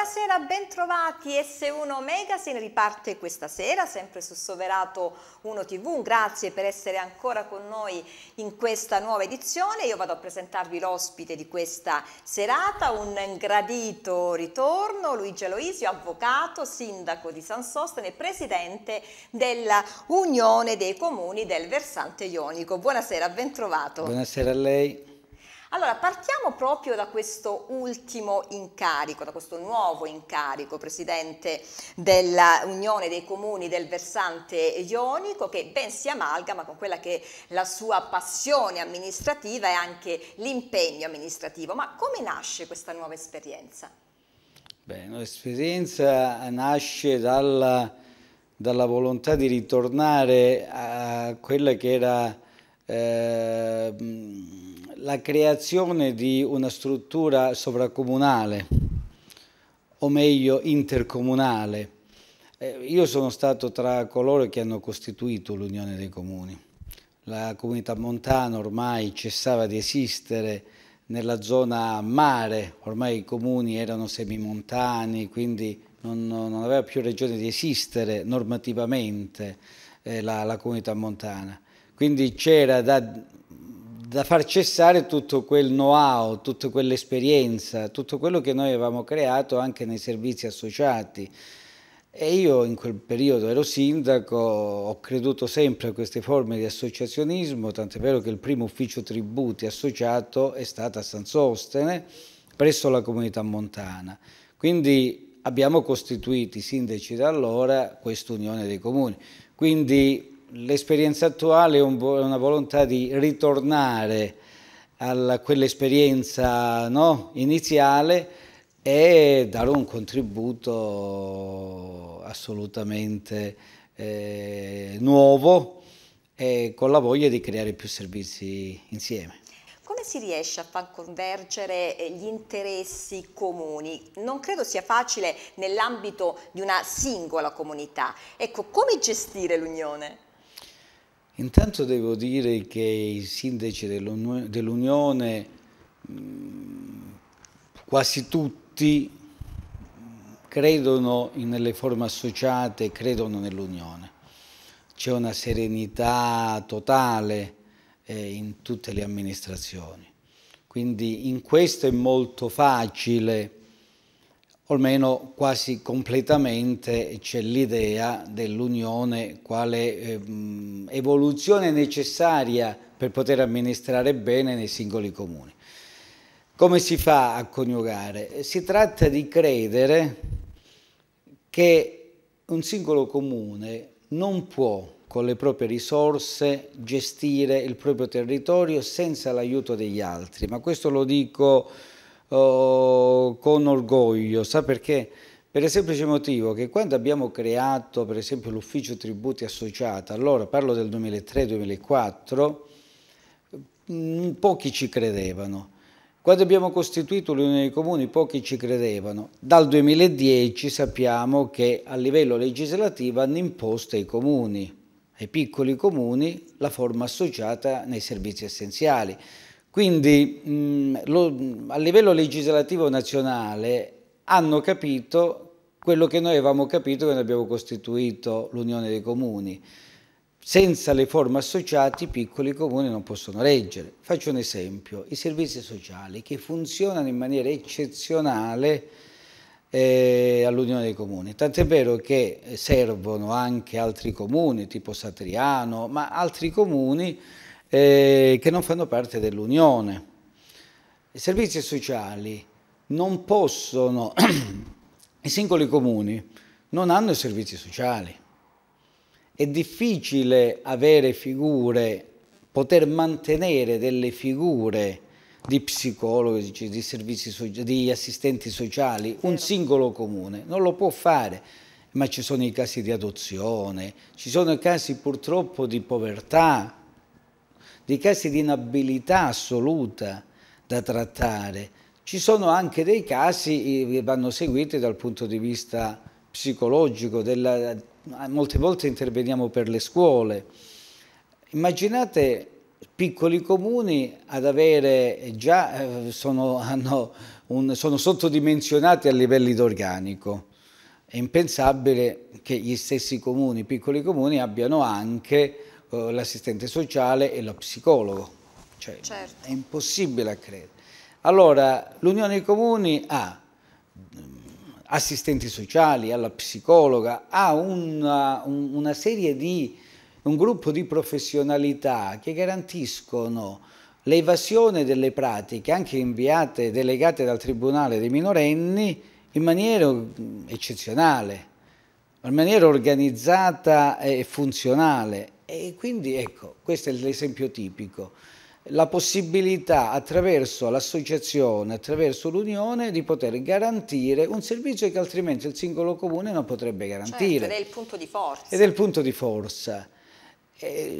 Buonasera, bentrovati S1 Magazine, riparte questa sera sempre su Soverato 1 TV, grazie per essere ancora con noi in questa nuova edizione, io vado a presentarvi l'ospite di questa serata, un gradito ritorno, Luigi Aloisio, avvocato, sindaco di San Sostene, presidente dell'Unione dei Comuni del Versante Ionico. Buonasera, bentrovato. Buonasera a lei. Allora, partiamo proprio da questo ultimo incarico, da questo nuovo incarico, Presidente dell'Unione dei Comuni del versante ionico, che ben si amalgama con quella che è la sua passione amministrativa e anche l'impegno amministrativo. Ma come nasce questa nuova esperienza? Beh, l'esperienza nasce dalla, dalla, volontà di ritornare a quella che era... Eh, la creazione di una struttura sovracomunale, o meglio intercomunale. Eh, io sono stato tra coloro che hanno costituito l'Unione dei Comuni. La comunità montana ormai cessava di esistere nella zona mare, ormai i comuni erano semimontani, quindi non, non aveva più ragione di esistere normativamente eh, la, la comunità montana. Quindi c'era da da far cessare tutto quel know-how, tutta quell'esperienza, tutto quello che noi avevamo creato anche nei servizi associati. E io in quel periodo ero sindaco, ho creduto sempre a queste forme di associazionismo, tant'è vero che il primo ufficio tributi associato è stato a San Sostene, presso la comunità montana. Quindi abbiamo costituito i sindaci da allora questa unione dei comuni. Quindi l'esperienza attuale è una volontà di ritornare a quell'esperienza no, iniziale e dare un contributo assolutamente eh, nuovo e con la voglia di creare più servizi insieme. Come si riesce a far convergere eh, gli interessi comuni? Non credo sia facile nell'ambito di una singola comunità. Ecco, come gestire l'unione? Intanto devo dire che i sindaci dell'Unione, mm, quasi tutti, mm, credono nelle forme associate, credono nell'Unione. C'è una serenità totale eh, in tutte le amministrazioni. Quindi in questo è molto facile almeno quasi completamente c'è l'idea dell'unione quale ehm, evoluzione necessaria per poter amministrare bene nei singoli comuni. Come si fa a coniugare? Si tratta di credere che un singolo comune non può con le proprie risorse gestire il proprio territorio senza l'aiuto degli altri, ma questo lo dico Oh, con orgoglio, sa perché? Per il semplice motivo che quando abbiamo creato per esempio l'ufficio tributi associata, allora parlo del 2003-2004, mm, pochi ci credevano. Quando abbiamo costituito l'Unione dei Comuni pochi ci credevano. Dal 2010 sappiamo che a livello legislativo hanno imposto ai comuni, ai piccoli comuni, la forma associata nei servizi essenziali. Quindi mh, mm, lo, a livello legislativo nazionale hanno capito quello che noi avevamo capito quando abbiamo costituito l'Unione dei Comuni. Senza le forme associate i piccoli comuni non possono reggere. Faccio un esempio, i servizi sociali che funzionano in maniera eccezionale eh, all'Unione dei Comuni. Tant'è vero che eh, servono anche altri comuni, tipo Satriano, ma altri comuni eh, che non fanno parte dell'Unione. I servizi sociali non possono, i singoli comuni non hanno i servizi sociali. È difficile avere figure, poter mantenere delle figure di psicologi, di, servizi, di assistenti sociali, un singolo comune non lo può fare, ma ci sono i casi di adozione, ci sono i casi purtroppo di povertà, casi di inabilità assoluta da trattare. Ci sono anche dei casi eh, che vanno seguiti dal punto di vista psicologico, della, molte volte interveniamo per le scuole. Immaginate piccoli comuni ad avere eh, già, eh, sono, un, sono sottodimensionati a livelli d'organico. È impensabile che gli stessi comuni, piccoli comuni, abbiano anche eh, l'assistente sociale e lo psicologo. Cioè, certo. È impossibile a credere. Allora, l'Unione dei Comuni ha mm, assistenti sociali, alla psicologa, ha una, una serie di, un gruppo di professionalità che garantiscono l'evasione delle pratiche anche inviate, delegate dal Tribunale dei minorenni in maniera mm, eccezionale, in maniera organizzata e funzionale e quindi ecco, questo è l'esempio tipico, la possibilità attraverso l'associazione, attraverso l'unione di poter garantire un servizio che altrimenti il singolo comune non potrebbe certo, garantire. Certo, ed è il punto di forza. Ed è il punto di forza.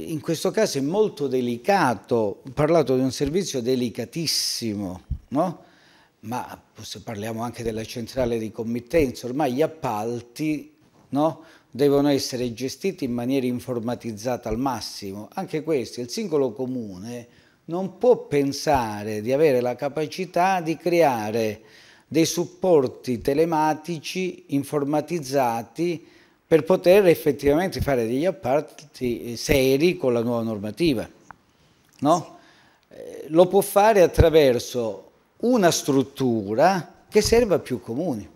in questo caso è molto delicato, ho parlato di un servizio delicatissimo, no? ma parliamo anche della centrale di committenza, ormai gli appalti no? devono essere gestiti in maniera informatizzata al massimo. Anche questo, il singolo comune non può pensare di avere la capacità di creare dei supporti telematici informatizzati per poter effettivamente fare degli appalti eh, seri con la nuova normativa. No? Eh, lo può fare attraverso una struttura che serva a più comuni.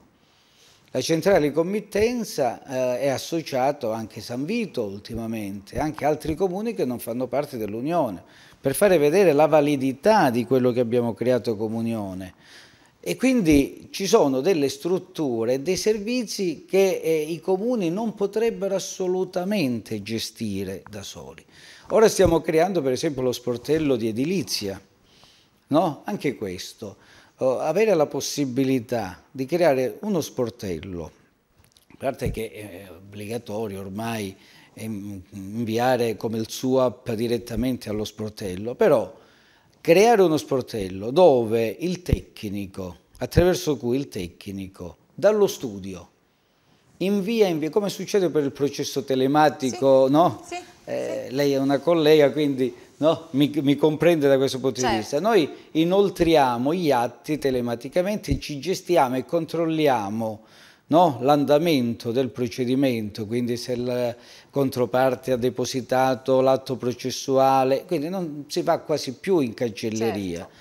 La centrale committenza eh, è associato anche San Vito ultimamente, anche altri comuni che non fanno parte dell'Unione, per fare vedere la validità di quello che abbiamo creato come Unione. E quindi ci sono delle strutture, dei servizi che eh, i comuni non potrebbero assolutamente gestire da soli. Ora stiamo creando per esempio lo sportello di edilizia, no? anche questo. Eh, avere la possibilità di creare uno sportello, a parte che è obbligatorio ormai inviare come il suo direttamente allo sportello, però creare uno sportello dove il tecnico, attraverso cui il tecnico dallo studio invia, invia come succede per il processo telematico, sì, no? Sì, eh, sì. Lei è una collega, quindi no? mi, mi, comprende da questo punto certo. di vista. Noi inoltriamo gli atti telematicamente, ci gestiamo e controlliamo no? l'andamento del procedimento, quindi se la controparte ha depositato l'atto processuale, quindi non si va quasi più in cancelleria. Certo.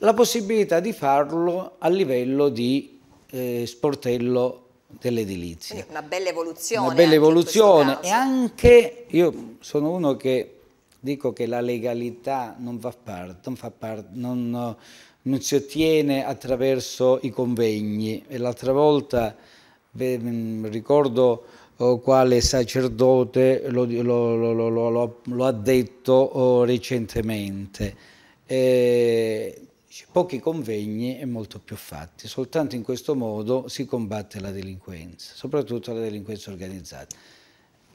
La possibilità di farlo a livello di eh, sportello dell'edilizia. Una bella evoluzione. Una bella evoluzione e anche io sono uno che Dico che la legalità non, parte, non, parte, non, non si ottiene attraverso i convegni. E l'altra volta beh, mm, ricordo oh, quale sacerdote lo, lo, lo, lo ha detto oh, recentemente. Eh, pochi convegni e molto più fatti. Soltanto in questo modo si combatte la delinquenza, soprattutto la delinquenza organizzata.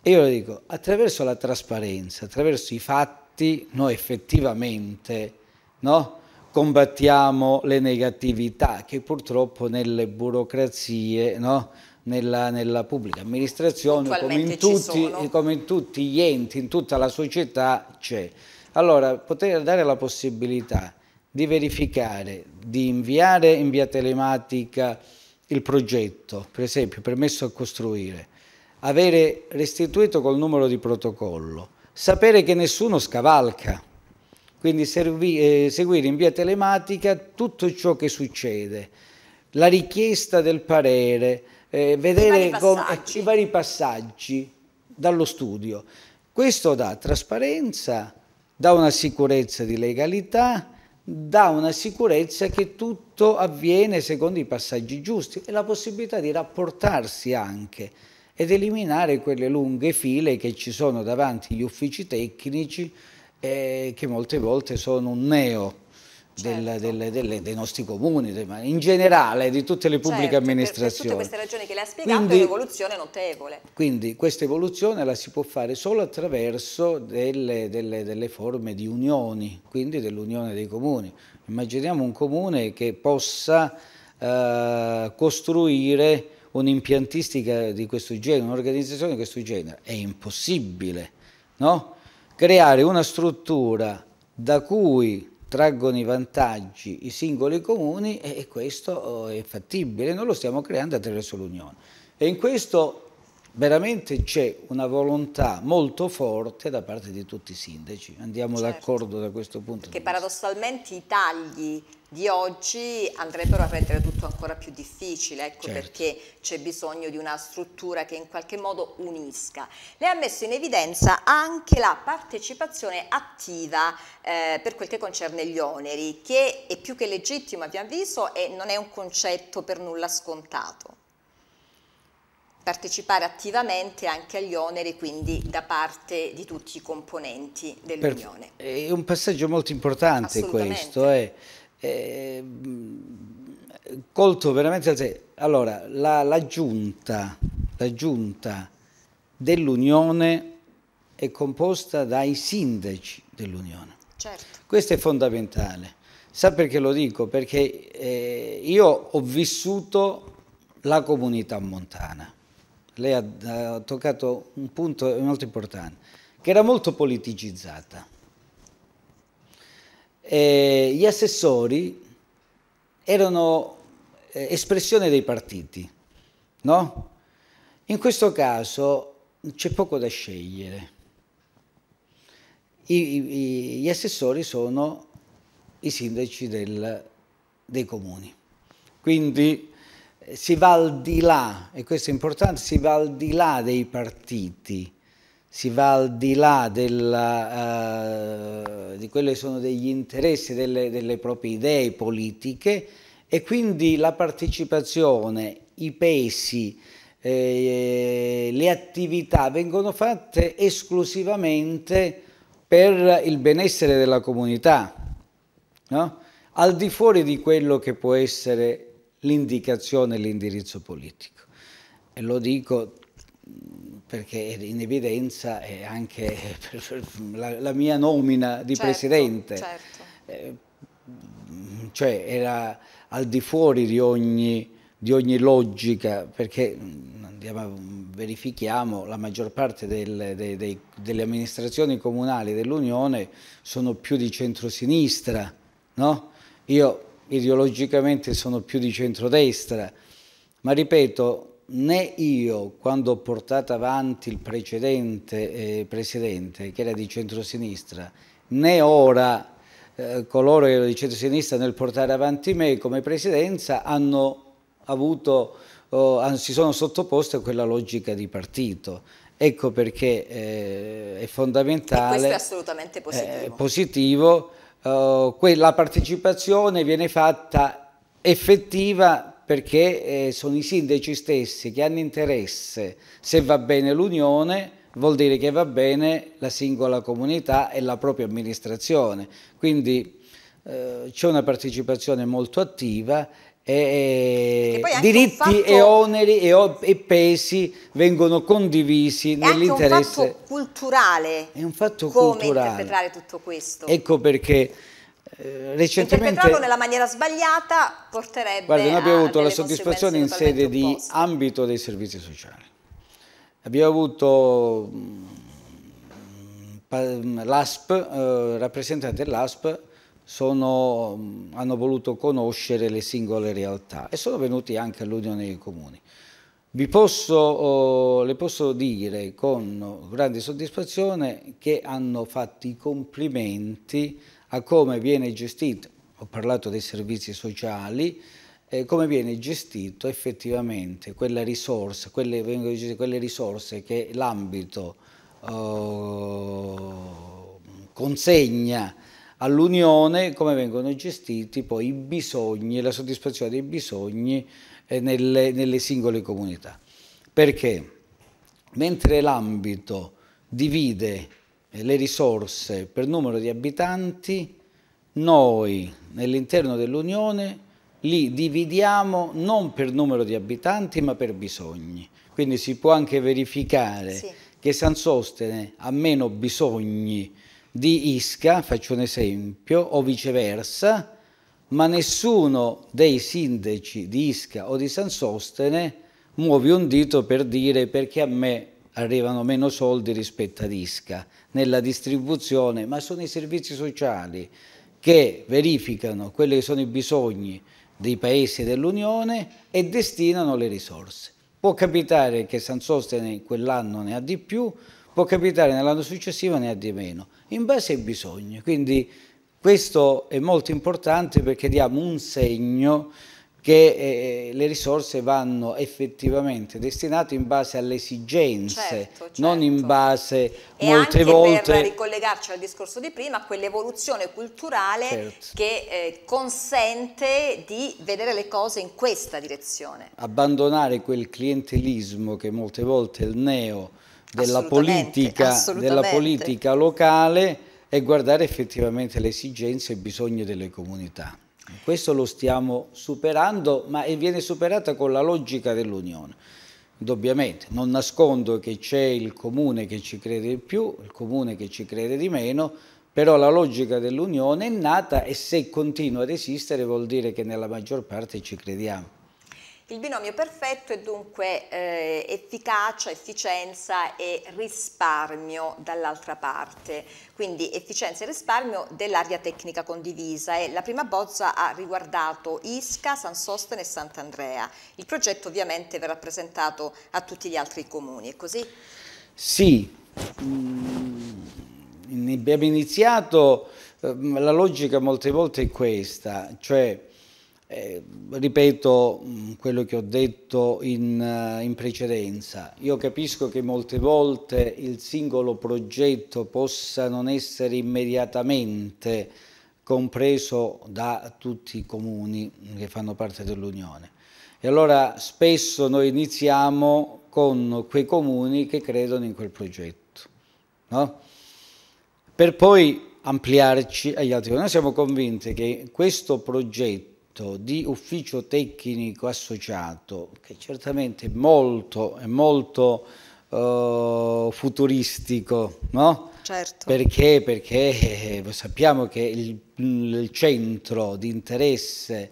E io le dico, attraverso la trasparenza, attraverso i fatti, noi effettivamente no, combattiamo le negatività che purtroppo nelle burocrazie, no, nella, nella, pubblica amministrazione, come in, tutti, come in tutti gli enti, in tutta la società c'è. Allora, poter dare la possibilità di verificare, di inviare in via telematica il progetto, per esempio permesso a costruire, avere restituito col numero di protocollo, sapere che nessuno scavalca, quindi servi, eh, seguire in via telematica tutto ciò che succede, la richiesta del parere, eh, vedere I vari, come, eh, i vari passaggi dallo studio. Questo dà trasparenza, dà una sicurezza di legalità, dà una sicurezza che tutto avviene secondo i passaggi giusti e la possibilità di rapportarsi anche ed eliminare quelle lunghe file che ci sono davanti agli uffici tecnici eh, che molte volte sono un neo Certo. Del, del, del, dei nostri comuni, dei, in generale di tutte le pubbliche certo, amministrazioni. Per, per, tutte queste ragioni che le ha spiegato quindi, è un'evoluzione notevole. Quindi questa evoluzione la si può fare solo attraverso delle, delle, delle forme di unioni, quindi dell'unione dei comuni. Immaginiamo un comune che possa eh, costruire un'impiantistica di questo genere, un'organizzazione di questo genere, è impossibile no? creare una struttura da cui traggono i vantaggi i singoli comuni e questo oh, è fattibile, noi lo stiamo creando attraverso l'Unione. E in questo veramente c'è una volontà molto forte da parte di tutti i sindaci, andiamo certo. d'accordo da questo punto Perché di vista. Che paradossalmente i tagli di oggi andrebbero a rendere tutto ancora più difficile, ecco certo. perché c'è bisogno di una struttura che in qualche modo unisca. Lei ha messo in evidenza anche la partecipazione attiva eh, per quel che concerne gli oneri, che è più che legittima, abbiamo visto, e non è un concetto per nulla scontato partecipare attivamente anche agli oneri quindi da parte di tutti i componenti dell'Unione. È un passaggio molto importante questo, è, eh. è, eh, colto veramente Allora, la, la giunta, giunta dell'Unione è composta dai sindaci dell'Unione. Certo. Questo è fondamentale. Sa perché lo dico? Perché eh, io ho vissuto la comunità montana lei ha, ha toccato un punto molto importante, che era molto politicizzata. E gli assessori erano eh, espressione dei partiti, no? In questo caso c'è poco da scegliere. I, i, gli assessori sono i sindaci del, dei comuni. Quindi si va al di là, e questo è importante, si va al di là dei partiti, si va al di là della, uh, di quelli che sono degli interessi, delle, delle proprie idee politiche e quindi la partecipazione, i pesi, eh, le attività vengono fatte esclusivamente per il benessere della comunità, no? al di fuori di quello che può essere l'indicazione e l'indirizzo politico. E lo dico perché in evidenza è anche la, la mia nomina di certo, presidente. Certo. Eh, cioè era al di fuori di ogni, di ogni logica, perché andiamo, verifichiamo la maggior parte del, dei, dei, delle amministrazioni comunali dell'Unione sono più di centrosinistra, no? Io ideologicamente sono più di centrodestra, ma ripeto, né io quando ho portato avanti il precedente eh, presidente, che era di centrosinistra, né ora eh, coloro che erano di centrosinistra nel portare avanti me come presidenza hanno avuto, oh, si sono sottoposti a quella logica di partito. Ecco perché eh, è fondamentale. E questo è assolutamente positivo. Eh, positivo eh, la partecipazione viene fatta effettiva perché eh, sono i sindaci stessi che hanno interesse, se va bene l'unione vuol dire che va bene la singola comunità e la propria amministrazione, quindi eh, c'è una partecipazione molto attiva e, e diritti fatto, e oneri e, e, pesi vengono condivisi nell'interesse. È un fatto culturale. È un fatto come culturale. interpretare tutto questo. Ecco perché eh, recentemente... Interpretarlo nella maniera sbagliata porterebbe Guarda, noi abbiamo avuto la soddisfazione in sede di ambito dei servizi sociali. Abbiamo avuto mm, mm, l'ASP, eh, rappresentante dell'ASP, sono, hanno voluto conoscere le singole realtà e sono venuti anche all'Unione dei Comuni. Vi posso, oh, le posso dire con grande soddisfazione che hanno fatto i complimenti a come viene gestito, ho parlato dei servizi sociali, eh, come viene gestito effettivamente quella risorsa, quelle, quelle risorse che l'ambito eh, consegna all'Unione come vengono gestiti poi i bisogni, la soddisfazione dei bisogni eh, nelle, nelle singole comunità. Perché mentre l'ambito divide eh, le risorse per numero di abitanti, noi nell'interno dell'Unione li dividiamo non per numero di abitanti ma per bisogni. Quindi si può anche verificare sì. che San Sostene ha meno bisogni di Isca, faccio un esempio, o viceversa, ma nessuno dei sindaci di Isca o di San Sostene muove un dito per dire perché a me arrivano meno soldi rispetto ad Isca nella distribuzione, ma sono i servizi sociali che verificano quelli che sono i bisogni dei paesi dell'Unione e destinano le risorse. Può capitare che San Sostene in quell'anno ne ha di più, può capitare nell'anno successivo ne ha di meno, in base ai bisogni. Quindi questo è molto importante perché diamo un segno che eh, le risorse vanno effettivamente destinate in base alle esigenze, certo, certo. non in base e molte volte... per ricollegarci al discorso di prima, quell'evoluzione culturale certo. che eh, consente di vedere le cose in questa direzione. Abbandonare quel clientelismo che molte volte il neo della, politica, della politica locale e guardare effettivamente le esigenze e i bisogni delle comunità. Questo lo stiamo superando, ma viene superata con la logica dell'Unione. Indubbiamente, non nascondo che c'è il comune che ci crede di più, il comune che ci crede di meno, però la logica dell'Unione è nata e se continua ad esistere vuol dire che nella maggior parte ci crediamo. Il binomio perfetto è dunque eh, efficacia, efficienza e risparmio dall'altra parte, quindi efficienza e risparmio dell'area tecnica condivisa e la prima bozza ha riguardato Isca, San Sosten e Sant'Andrea. Il progetto ovviamente verrà presentato a tutti gli altri comuni, è così? Sì, mm, abbiamo iniziato, ehm, la logica molte volte è questa, cioè eh, ripeto mm, quello che ho detto in, eh, in, precedenza, io capisco che molte volte il singolo progetto possa non essere immediatamente compreso da tutti i comuni che fanno parte dell'Unione. E allora spesso noi iniziamo con quei comuni che credono in quel progetto, no? per poi ampliarci agli altri. Noi siamo convinti che questo progetto diritto di ufficio tecnico associato, che certamente è molto, è molto uh, futuristico, no? Certo. Perché? Perché eh, sappiamo che il, il centro di interesse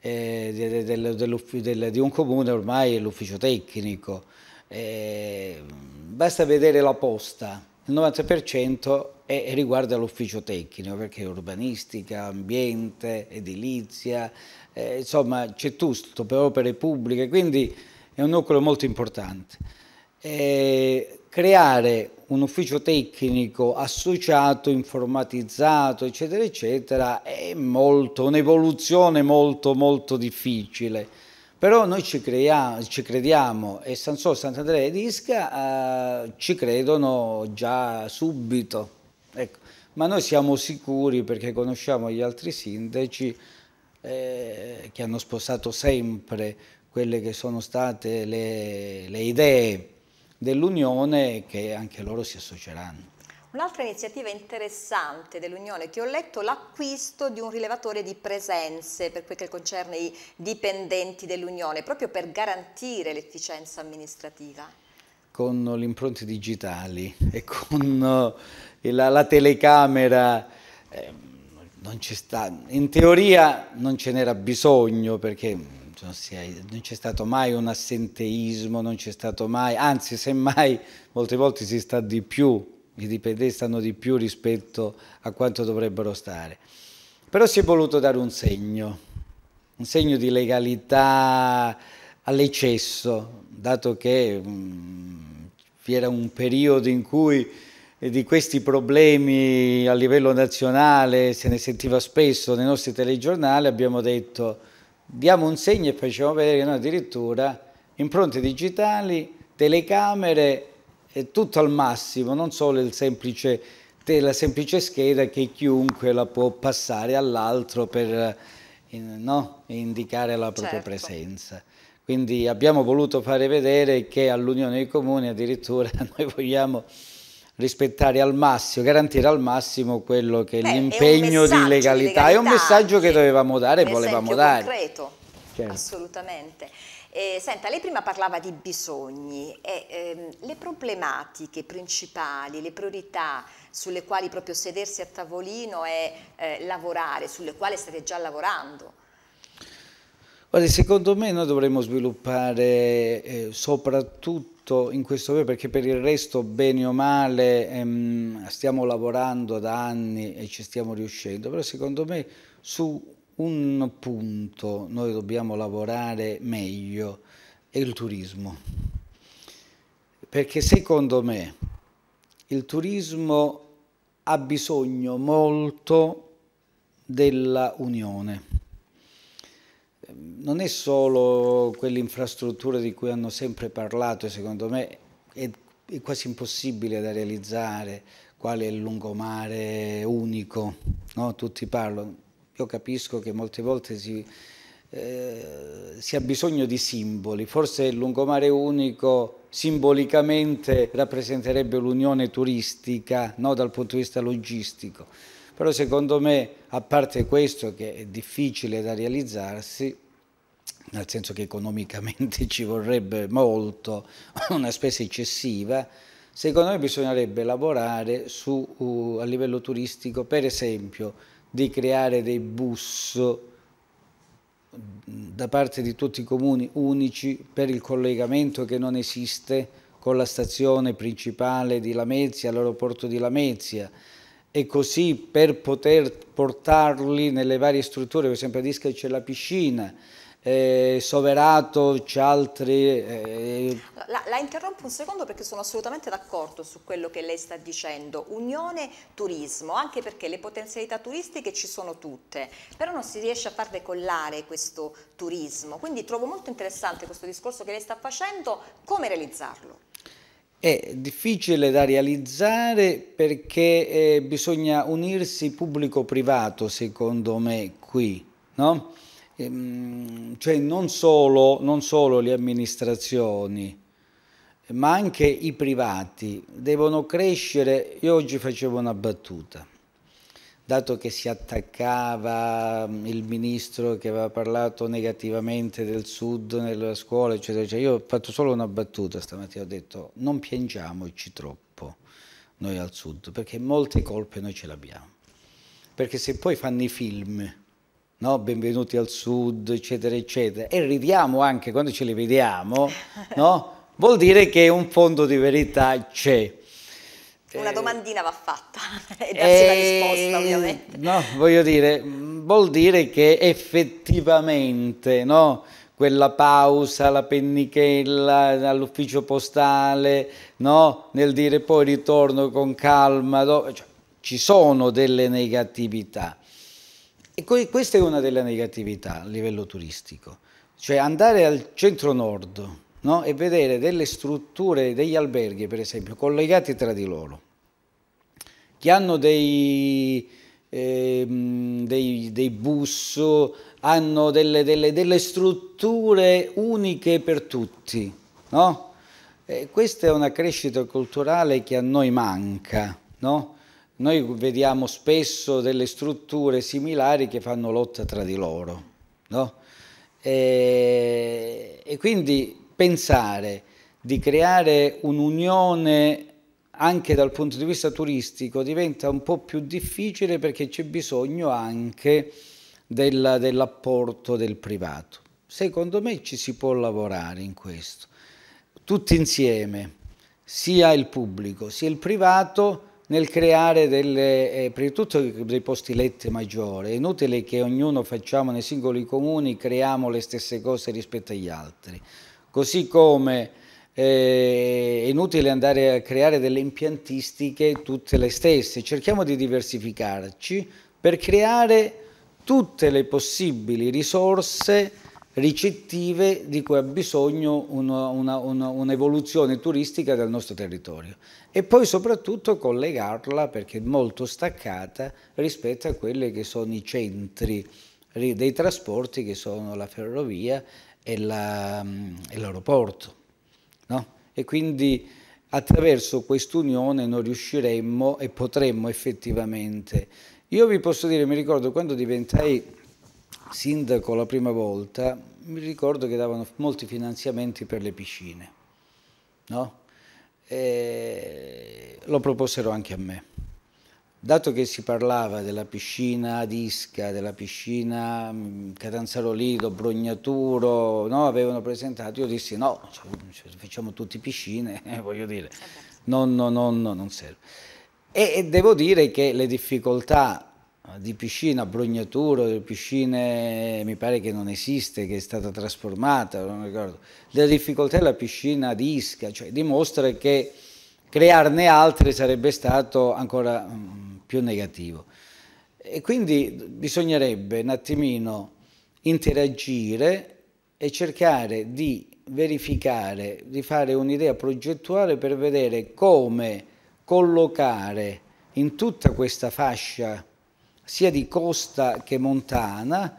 eh, de, de, de, di un comune ormai è l'ufficio tecnico. Eh, basta vedere la posta, il 90% e riguarda l'ufficio tecnico, perché urbanistica, ambiente, edilizia, eh, insomma c'è tutto per opere pubbliche, quindi è un nucleo molto importante. Eh, creare un ufficio tecnico associato, informatizzato, eccetera, eccetera, è un'evoluzione molto, molto difficile. Però noi ci, creiamo, ci crediamo e Sansò, Sant'Andrea e Disca eh, ci credono già subito. Ecco. Ma noi siamo sicuri perché conosciamo gli altri sindaci eh, che hanno sposato sempre quelle che sono state le, le idee dell'Unione che anche loro si associeranno. Un'altra iniziativa interessante dell'Unione che ho letto l'acquisto di un rilevatore di presenze per quel che concerne i dipendenti dell'Unione, proprio per garantire l'efficienza amministrativa con le impronte digitali e con eh, la, la telecamera. Eh, in teoria non ce n'era bisogno perché non c'è stato mai un assenteismo, non c'è stato mai, anzi semmai molte volte si sta di più, i dipendenti stanno di più rispetto a quanto dovrebbero stare. Però si è voluto dare un segno, un segno di legalità, all'eccesso, dato che mm, vi era un periodo in cui eh, di questi problemi a livello nazionale se ne sentiva spesso nei nostri telegiornali, abbiamo detto diamo un segno e facciamo vedere che noi addirittura impronte digitali, telecamere, tutto al massimo, non solo semplice, la semplice scheda che chiunque la può passare all'altro per eh, no, indicare la propria certo. presenza. Quindi abbiamo voluto fare vedere che all'Unione dei Comuni addirittura noi vogliamo rispettare al massimo, garantire al massimo quello che è l'impegno di legalità. È un messaggio che dovevamo dare e volevamo dare. concreto, certo. assolutamente. Eh, senta, lei prima parlava di bisogni, e, ehm, le problematiche principali, le priorità sulle quali proprio sedersi a tavolino e eh, lavorare, sulle quali state già lavorando? Guarda, secondo me noi dovremmo sviluppare eh, soprattutto in questo periodo, perché per il resto, bene o male, ehm, stiamo lavorando da anni e ci stiamo riuscendo, però secondo me su un punto noi dobbiamo lavorare meglio, è il turismo. Perché secondo me il turismo ha bisogno molto della unione non è solo quell'infrastruttura di cui hanno sempre parlato, secondo me è, è quasi impossibile da realizzare, quale è il lungomare unico, no? tutti parlano. Io capisco che molte volte si, eh, si ha bisogno di simboli, forse il lungomare unico simbolicamente rappresenterebbe l'unione turistica no? dal punto di vista logistico, però secondo me, a parte questo che è difficile da realizzarsi, nel senso che economicamente ci vorrebbe molto, una spesa eccessiva, secondo me bisognerebbe lavorare su, uh, a livello turistico, per esempio, di creare dei bus da parte di tutti i comuni unici per il collegamento che non esiste con la stazione principale di Lamezia, l'aeroporto di Lamezia e così per poter portarli nelle varie strutture, per esempio a Disca c'è la piscina, eh, Soverato, Cialtri... Eh. La, la, interrompo un secondo perché sono assolutamente d'accordo su quello che lei sta dicendo. Unione turismo, anche perché le potenzialità turistiche ci sono tutte, però non si riesce a far decollare questo turismo. Quindi trovo molto interessante questo discorso che lei sta facendo, come realizzarlo? È difficile da realizzare perché eh, bisogna unirsi pubblico-privato, secondo me, qui, no? Ehm, cioè non solo, non solo le amministrazioni, ma anche i privati devono crescere. Io oggi facevo una battuta, dato che si attaccava mm, il ministro che aveva parlato negativamente del sud nella scuola, eccetera, eccetera. Io ho fatto solo una battuta stamattina, ho detto non piangiamoci troppo noi al sud, perché molte colpe noi ce l'abbiamo. Perché se poi fanno i film no? benvenuti al sud, eccetera, eccetera, e ridiamo anche quando ce le vediamo, no? vuol dire che un fondo di verità c'è. Una eh, domandina va fatta e darsi eh, una risposta ovviamente. No, voglio dire, vuol dire che effettivamente no, quella pausa la pennichella, all'ufficio postale, no, nel dire poi ritorno con calma, cioè, ci sono delle negatività. E questa è una delle negatività a livello turistico, cioè andare al centro nord no? e vedere delle strutture, degli alberghi per esempio, collegati tra di loro, che hanno dei, eh, dei, dei bus, hanno delle, delle, delle, strutture uniche per tutti. No? questa è una crescita culturale che a noi manca. No? Noi vediamo spesso delle strutture similari che fanno lotta tra di loro. No? E, e quindi pensare di creare un'unione anche dal punto di vista turistico diventa un po' più difficile perché c'è bisogno anche dell'apporto del privato. Secondo me ci si può lavorare in questo, tutti insieme, sia il pubblico sia il privato, nel creare delle, eh, prima di tutto dei posti letti maggiori. È inutile che ognuno facciamo nei singoli comuni, creiamo le stesse cose rispetto agli altri. Così come eh, è inutile andare a creare delle impiantistiche tutte le stesse. Cerchiamo di diversificarci per creare tutte le possibili risorse ricettive di cui ha bisogno un'evoluzione turistica del nostro territorio e poi soprattutto collegarla perché è molto staccata rispetto a quelli che sono i centri dei trasporti che sono la ferrovia mm, e l'aeroporto. no? E quindi attraverso quest'unione noi riusciremmo e potremmo effettivamente. Io vi posso dire, mi ricordo quando diventai sindaco la prima volta, mi ricordo che davano molti finanziamenti per le piscine, no? lo proposero anche a me. Dato che si parlava della piscina ad Isca, della piscina mm, Catanzaro Lido, Brognaturo, no? avevano presentato, io dissi no, cioè, cioè, facciamo tutti piscine, eh, voglio dire, no, no, no, no, non serve. E devo dire che le difficoltà Ah, di piscina, Brognaturo, piscine mi pare che non esiste, che è stata trasformata, non ricordo, delle difficoltà della piscina di Isca, cioè dimostra che crearne altre sarebbe stato ancora mm, più negativo. E quindi bisognerebbe un attimino interagire e cercare di verificare, di fare un'idea progettuale per vedere come collocare in tutta questa fascia sia di costa che montana,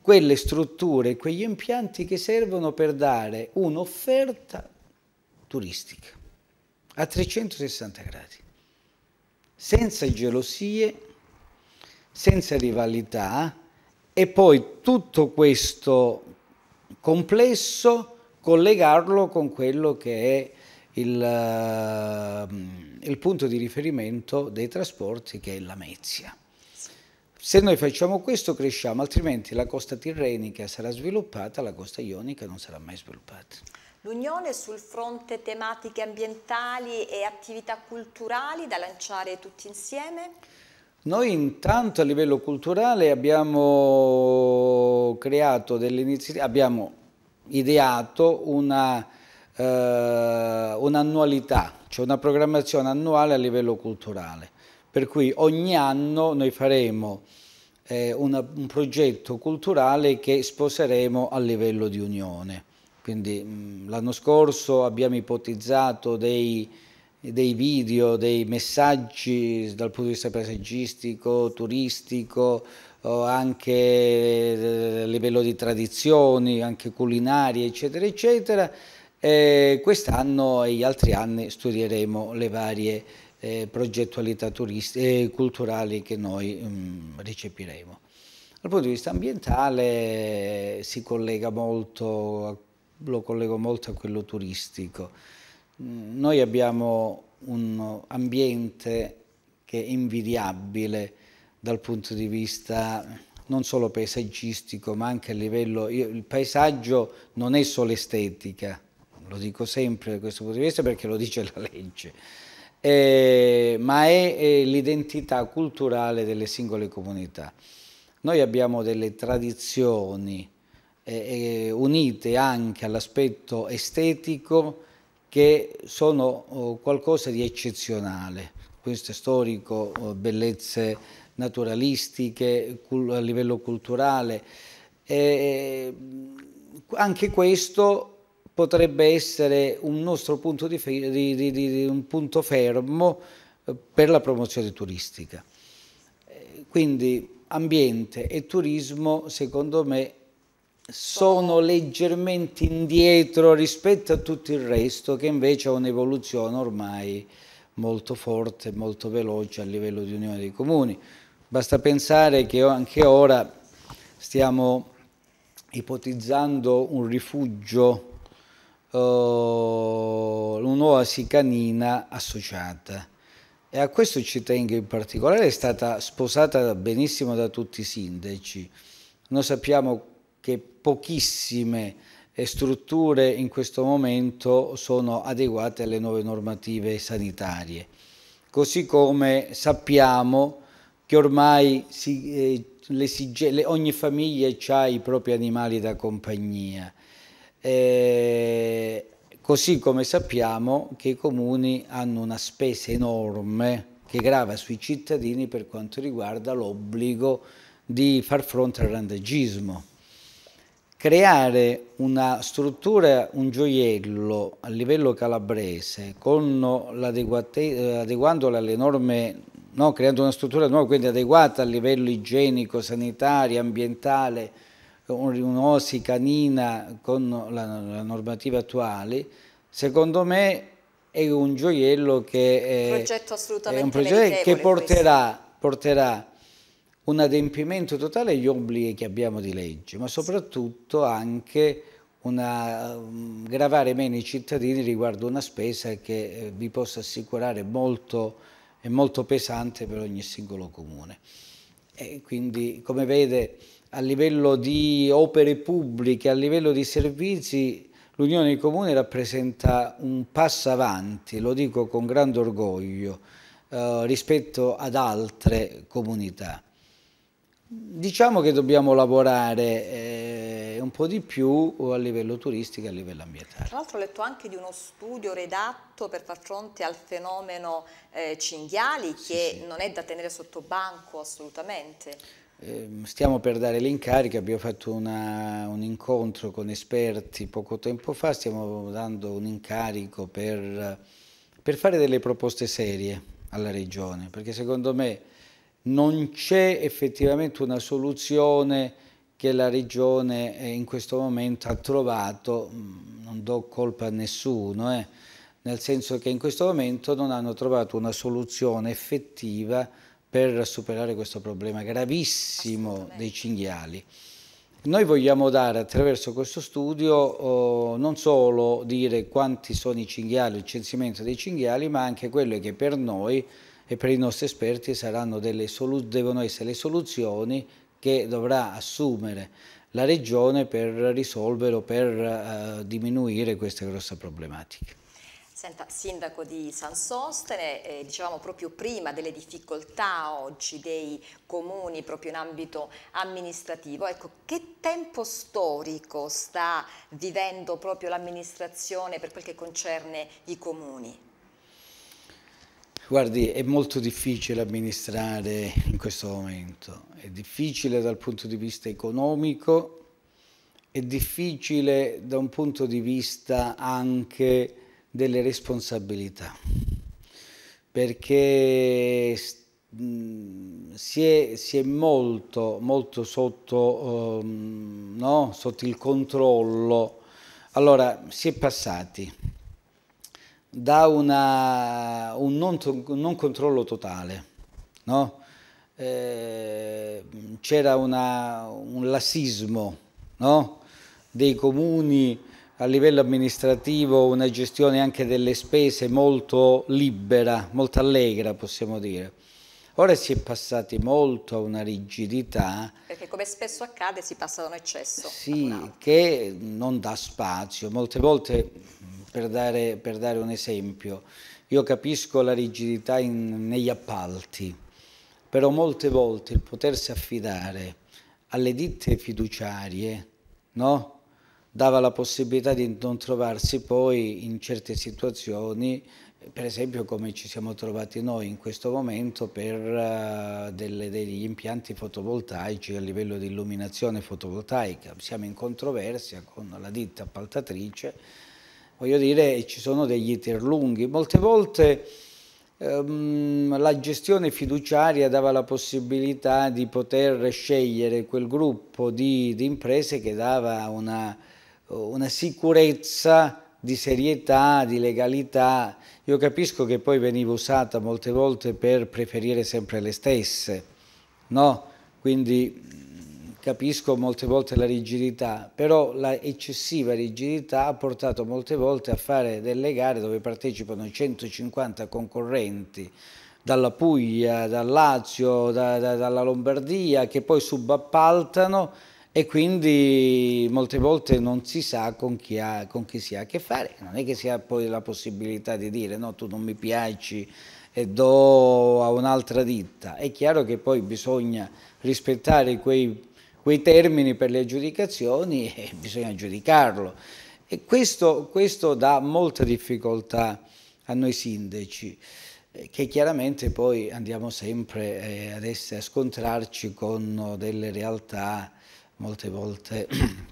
quelle strutture, quegli impianti che servono per dare un'offerta turistica a 360 gradi, senza gelosie, senza rivalità e poi tutto questo complesso collegarlo con quello che è il, ehm, il punto di riferimento dei trasporti che è la Mezia se noi facciamo questo cresciamo, altrimenti la costa tirrenica sarà sviluppata, la costa ionica non sarà mai sviluppata. L'Unione sul fronte tematiche ambientali e attività culturali da lanciare tutti insieme? Noi intanto a livello culturale abbiamo creato delle iniziative, abbiamo ideato una eh, un'annualità, cioè una programmazione annuale a livello culturale per cui ogni anno noi faremo eh, una, un progetto culturale che sposeremo a livello di unione. Quindi mm, l'anno scorso abbiamo ipotizzato dei, dei video, dei messaggi dal punto di vista paesaggistico, turistico, anche eh, a livello di tradizioni, anche culinarie, eccetera, eccetera. Quest'anno e gli altri anni studieremo le varie eh, progettualità turistiche e culturali che noi mh, mm, recepiremo. Dal punto di vista ambientale eh, si collega molto, lo collego molto a quello turistico. Mm, noi abbiamo un ambiente che è invidiabile dal punto di vista non solo paesaggistico ma anche a livello... Io, il paesaggio non è solo estetica, lo dico sempre da questo punto di vista perché lo dice la legge eh, ma è, è l'identità culturale delle singole comunità. Noi abbiamo delle tradizioni eh, eh, unite anche all'aspetto estetico che sono oh, qualcosa di eccezionale. Questo è storico, oh, bellezze naturalistiche a livello culturale. Eh, anche questo potrebbe essere un nostro punto, di, di, di, un punto fermo eh, per la promozione turistica. Eh, quindi ambiente e turismo, secondo me, sono leggermente indietro rispetto a tutto il resto che invece ha un'evoluzione ormai molto forte, molto veloce a livello di Unione dei Comuni. Basta pensare che anche ora stiamo ipotizzando un rifugio eh, un'oasi canina associata. E a questo ci tengo in particolare, è stata sposata benissimo da tutti i sindaci. Noi sappiamo che pochissime strutture in questo momento sono adeguate alle nuove normative sanitarie. Così come sappiamo che ormai si, eh, le, ogni famiglia ha i propri animali da compagnia eh, così come sappiamo che i comuni hanno una spesa enorme che grava sui cittadini per quanto riguarda l'obbligo di far fronte al randagismo. Creare una struttura, un gioiello a livello calabrese, adeguandola alle norme, no, creando una struttura nuova, quindi adeguata a livello igienico, sanitario, ambientale, un'osi canina con la, la normativa attuale, secondo me è un gioiello che è, progetto è un progetto che porterà, porterà, un adempimento totale agli obblighi che abbiamo di legge, ma soprattutto anche una, um, gravare meno i cittadini riguardo una spesa che eh, vi posso assicurare molto, è molto pesante per ogni singolo comune. E quindi, come vede, a livello di opere pubbliche, a livello di servizi, l'Unione dei Comuni rappresenta un passo avanti, lo dico con grande orgoglio, eh, rispetto ad altre comunità. Diciamo che dobbiamo lavorare eh, un po' di più a livello turistico e a livello ambientale. Tra l'altro ho letto anche di uno studio redatto per far fronte al fenomeno eh, cinghiali che sì, sì. non è da tenere sotto banco assolutamente. Ehm, stiamo per dare l'incarico, abbiamo fatto una, un incontro con esperti poco tempo fa, stiamo dando un incarico per, per fare delle proposte serie alla Regione, perché secondo me non c'è effettivamente una soluzione che la Regione eh, in questo momento ha trovato, mm, non do colpa a nessuno, eh, nel senso che in questo momento non hanno trovato una soluzione effettiva per superare questo problema gravissimo dei cinghiali. Noi vogliamo dare attraverso questo studio eh, non solo dire quanti sono i cinghiali, il censimento dei cinghiali, ma anche quelle che per noi e per i nostri esperti devono essere le soluzioni che dovrà assumere la Regione per risolvere o per eh, diminuire queste grosse problematiche. Senta, Sindaco di San Sostene, eh, dicevamo proprio prima delle difficoltà oggi dei comuni proprio in ambito amministrativo, ecco che tempo storico sta vivendo proprio l'amministrazione per quel che concerne i comuni? Guardi, è molto difficile amministrare in questo momento, è difficile dal punto di vista economico, è difficile da un punto di vista anche delle responsabilità, perché si è, si è molto, molto sotto, um, no? sotto il controllo. Allora, si è passati da una, un, non, non, controllo totale, no? eh, c'era un lassismo no? dei comuni a livello amministrativo una gestione anche delle spese molto libera, molto allegra possiamo dire. Ora si è passati molto a una rigidità. Perché come spesso accade si passa da un eccesso. Sì, che non dà spazio. Molte volte, per dare, per dare un esempio, io capisco la rigidità in, negli appalti, però molte volte il potersi affidare alle ditte fiduciarie, no? dava la possibilità di non trovarsi poi in certe situazioni, per esempio come ci siamo trovati noi in questo momento per eh, delle, degli impianti fotovoltaici a livello di illuminazione fotovoltaica. Siamo in controversia con la ditta appaltatrice, voglio dire ci sono degli iter lunghi. Molte volte ehm, la gestione fiduciaria dava la possibilità di poter scegliere quel gruppo di, di imprese che dava una eh, una sicurezza di serietà, di legalità. Io capisco che poi veniva usata molte volte per preferire sempre le stesse, no? Quindi mm, capisco molte volte la rigidità, però la eccessiva rigidità ha portato molte volte a fare delle gare dove partecipano 150 concorrenti dalla Puglia, dal Lazio, da, da, dalla Lombardia, che poi subappaltano e quindi molte volte non si sa con chi, ha, con chi si ha a che fare, non è che si ha poi la possibilità di dire no tu non mi piaci e do a un'altra ditta, è chiaro che poi bisogna rispettare quei, quei termini per le aggiudicazioni e bisogna giudicarlo e questo, questo dà molta difficoltà a noi sindaci eh, che chiaramente poi andiamo sempre eh, ad essere, a scontrarci con delle realtà molte volte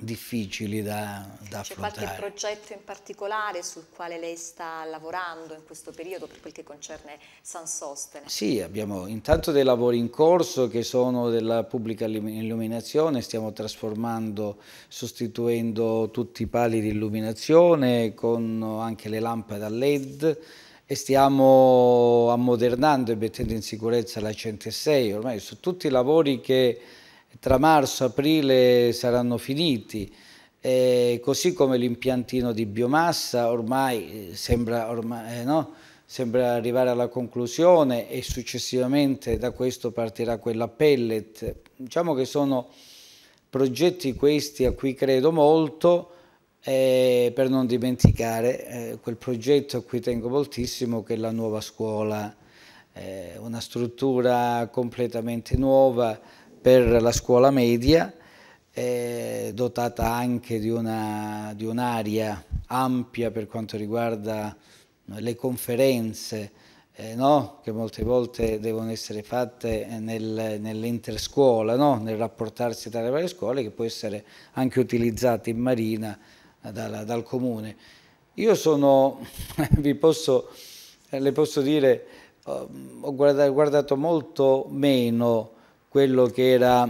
difficili da, da C'è affrontare. C'è qualche progetto in particolare sul quale lei sta lavorando in questo periodo per quel che concerne San Sostene? Sì, abbiamo intanto dei lavori in corso che sono della pubblica illuminazione, stiamo trasformando, sostituendo tutti i pali di illuminazione con anche le lampade a led e stiamo ammodernando e mettendo in sicurezza la 106, ormai sono tutti i lavori che tra marzo e aprile saranno finiti, eh, così come l'impiantino di biomassa ormai eh, sembra, ormai, eh, no? sembra arrivare alla conclusione e successivamente da questo partirà quella pellet. Diciamo che sono progetti questi a cui credo molto, eh, per non dimenticare eh, quel progetto a cui tengo moltissimo che è la nuova scuola, eh, una struttura completamente nuova per la scuola media, eh, dotata anche di un'area un ampia per quanto riguarda eh, le conferenze, eh, no? che molte volte devono essere fatte nel, nell'interscuola, no? nel rapportarsi tra le varie scuole, che può essere anche utilizzata in marina dal, dal comune. Io sono, vi posso, le posso dire, ho guardato molto meno quello che era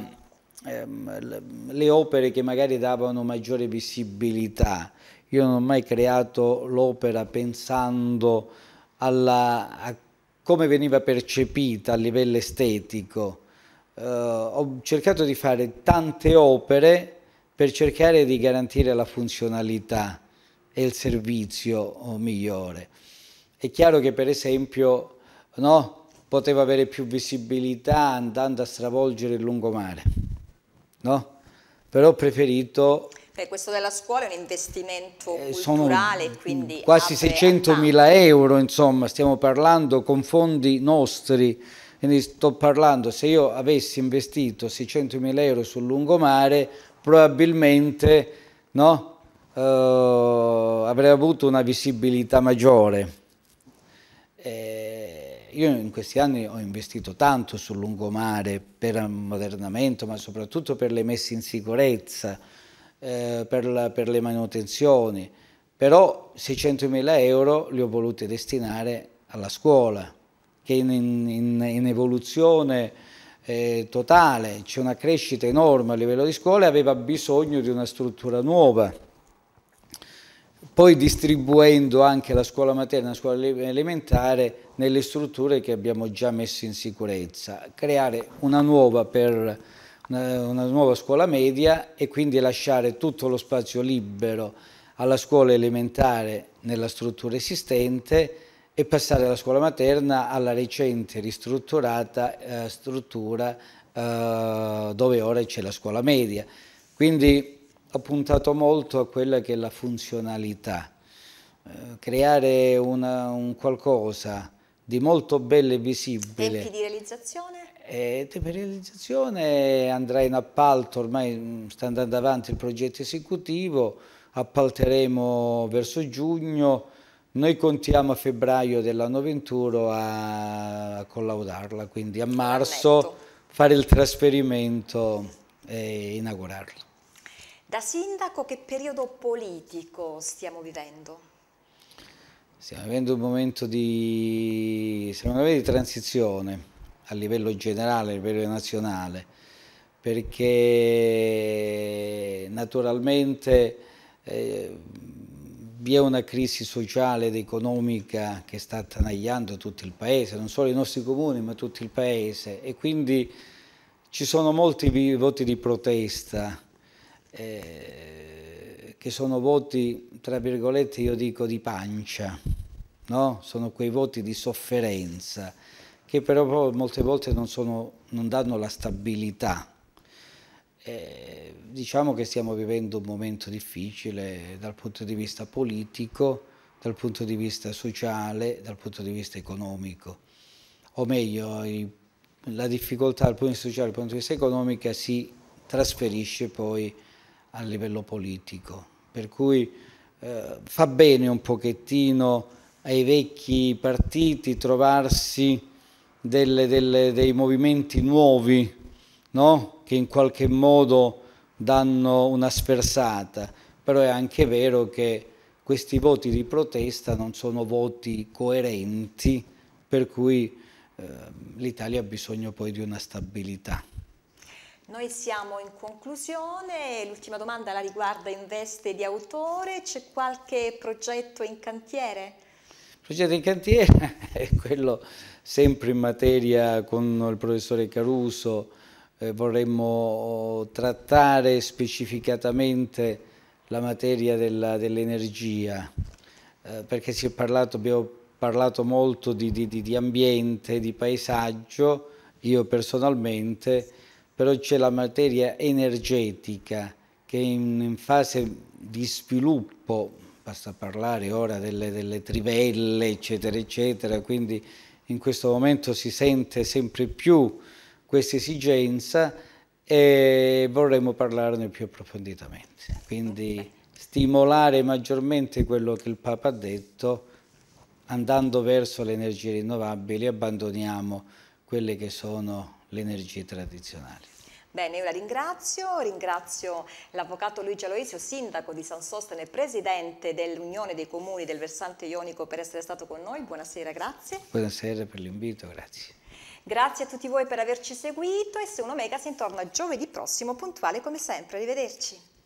ehm, le opere che magari davano maggiore visibilità. Io non ho mai creato l'opera pensando alla, a come veniva percepita a livello estetico. Eh, ho cercato di fare tante opere per cercare di garantire la funzionalità e il servizio oh, migliore. È chiaro che per esempio no, poteva avere più visibilità andando a stravolgere il lungomare, no? Però ho preferito... Beh, questo della scuola è un investimento eh, culturale, quindi... Quasi 600 mila euro, insomma, stiamo parlando con fondi nostri, quindi sto parlando, se io avessi investito 600 mila euro sul lungomare, probabilmente, no? Uh, avrei avuto una visibilità maggiore. Eh, io in questi anni ho investito tanto sul lungomare per ammodernamento, ma soprattutto per le messe in sicurezza, eh, per, la, per, le manutenzioni, però 600.000 euro li ho voluti destinare alla scuola, che in, in, in evoluzione eh, totale, c'è una crescita enorme a livello di scuola e aveva bisogno di una struttura nuova poi distribuendo anche la scuola materna e la scuola elementare nelle strutture che abbiamo già messo in sicurezza, creare una nuova, per, una nuova scuola media e quindi lasciare tutto lo spazio libero alla scuola elementare nella struttura esistente e passare alla scuola materna alla recente ristrutturata eh, struttura eh, dove ora c'è la scuola media. Quindi puntato molto a quella che è la funzionalità, eh, creare una, un qualcosa di molto bello e visibile. Tempi di realizzazione? Eh, tempi di realizzazione andrà in appalto, ormai mm, sta andando avanti il progetto esecutivo, appalteremo verso giugno, noi contiamo a febbraio dell'anno 21 a collaudarla, quindi a marzo fare il trasferimento e inaugurarla. Da sindaco che periodo politico stiamo vivendo? Stiamo vivendo un momento di, di transizione a livello generale, a livello nazionale, perché naturalmente eh, vi è una crisi sociale ed economica che sta attanagliando tutto il paese, non solo i nostri comuni ma tutto il paese e quindi ci sono molti voti di protesta eh, che sono voti, tra virgolette, io dico di pancia, no? sono quei voti di sofferenza, che però molte volte non, sono, non danno la stabilità. Eh, diciamo che stiamo vivendo un momento difficile dal punto di vista politico, dal punto di vista sociale, dal punto di vista economico. O meglio, i, la difficoltà dal punto di vista sociale, dal punto di vista economico si trasferisce poi a livello politico, per cui eh, fa bene un pochettino ai vecchi partiti trovarsi delle, delle, dei movimenti nuovi no? che in qualche modo danno una sferzata, però è anche vero che questi voti di protesta non sono voti coerenti, per cui eh, l'Italia ha bisogno poi di una stabilità. Noi siamo in conclusione, l'ultima domanda la riguarda in veste di autore, c'è qualche progetto in cantiere? Il progetto in cantiere è quello sempre in materia con il professore Caruso, eh, vorremmo trattare specificatamente la materia dell'energia, dell eh, perché parlato, abbiamo parlato molto di, di, di ambiente, di paesaggio, io personalmente però c'è la materia energetica che è in fase di sviluppo, basta parlare ora delle, delle trivelle, eccetera, eccetera, quindi in questo momento si sente sempre più questa esigenza e vorremmo parlarne più approfonditamente. Quindi stimolare maggiormente quello che il Papa ha detto, andando verso le energie rinnovabili, abbandoniamo quelle che sono le energie tradizionali. Bene, io la ringrazio, ringrazio l'avvocato Luigi Aloisio, sindaco di San Sostene, presidente dell'Unione dei Comuni del Versante Ionico per essere stato con noi, buonasera, grazie. Buonasera per l'invito, grazie. Grazie a tutti voi per averci seguito e se un Omega si intorna giovedì prossimo puntuale come sempre, arrivederci.